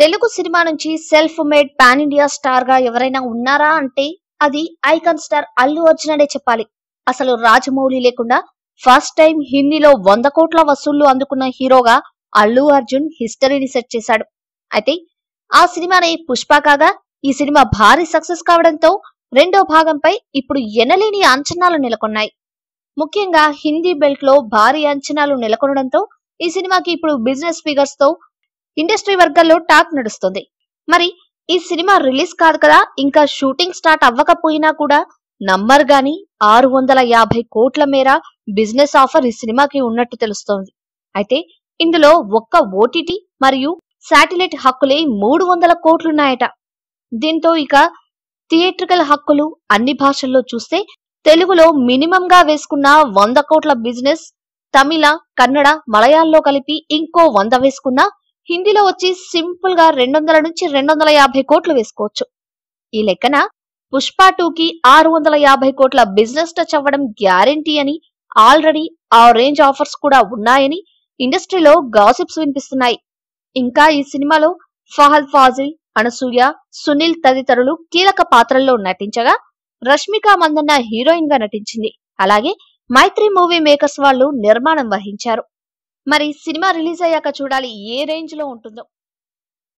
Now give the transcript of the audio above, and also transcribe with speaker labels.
Speaker 1: Telugu cinema నుంచి self made pan India star గా ఎవరైనా ఉన్నారా అంటే అది ఐకాన్ స్టార్ అల్లు అర్జున్ అనే చెప్పాలి అసలు రాజమౌళి లేకుండా ఫస్ట్ టైం హిందీలో వంద కోట్ల వసూళ్లు అందుకున్న హీరోగా అల్లు అర్జున్ హిస్టరీని సెట్ చేశాడు అయితే ఆ సినిమానే పుష్ప కాగా ఈ సినిమా భారీ సక్సెస్ కావడంతో రెండో భాగంపై ఇప్పుడు ఎనలేని అంచనాలు నెలకొన్నాయి ముఖ్యంగా హిందీ బెల్ట్ లో భారీ అంచనాలు నెలకొనడంతో ఈ సినిమాకి ఇప్పుడు బిజినెస్ ఫిగర్స్ తో ఇండస్ట్రీ వర్గాల్లో టాక్ నడుస్తుంది మరి ఈ సినిమా రిలీజ్ కాదు కదా ఇంకా షూటింగ్ స్టార్ట్ అవ్వకపోయినా కూడా నంబర్ గాని ఆరు వందల యాభై కోట్ల మేర బిజినెస్ ఆఫర్ ఈ సినిమాకి ఉన్నట్టు తెలుస్తోంది అయితే ఇందులో ఒక్క ఓటీటీ మరియు శాటిలైట్ హక్కులే మూడు వందల కోట్లున్నాయట దీంతో ఇక థియేట్రికల్ హక్కులు అన్ని భాషల్లో చూస్తే తెలుగులో మినిమంగా వేసుకున్న వంద కోట్ల బిజినెస్ తమిళ కన్నడ మలయాల్లో కలిపి ఇంకో వంద వేసుకున్న హిందీలో వచ్చి సింపుల్ గా రెండు వందల నుంచి రెండు వందల యాభై కోట్లు వేసుకోవచ్చు ఈ లెక్కన పుష్ప టూకి ఆరు వందల యాభై కోట్ల బిజినెస్ టచ్ అవ్వడం గ్యారంటీ అని ఆల్రెడీ ఆ రేంజ్ ఆఫర్స్ కూడా ఉన్నాయని ఇండస్ట్రీలో గాసిప్స్ వినిపిస్తున్నాయి ఇంకా ఈ సినిమాలో ఫహల్ ఫాజిల్ అనసూయ సునీల్ తదితరులు కీలక పాత్రల్లో నటించగా రష్మిక మందన్న హీరోయిన్ గా నటించింది అలాగే మైత్రి మూవీ మేకర్స్ వాళ్ళు నిర్మాణం వహించారు మరి సినిమా రిలీజ్ అయ్యాక చూడాలి ఏ రేంజ్ లో ఉంటుందో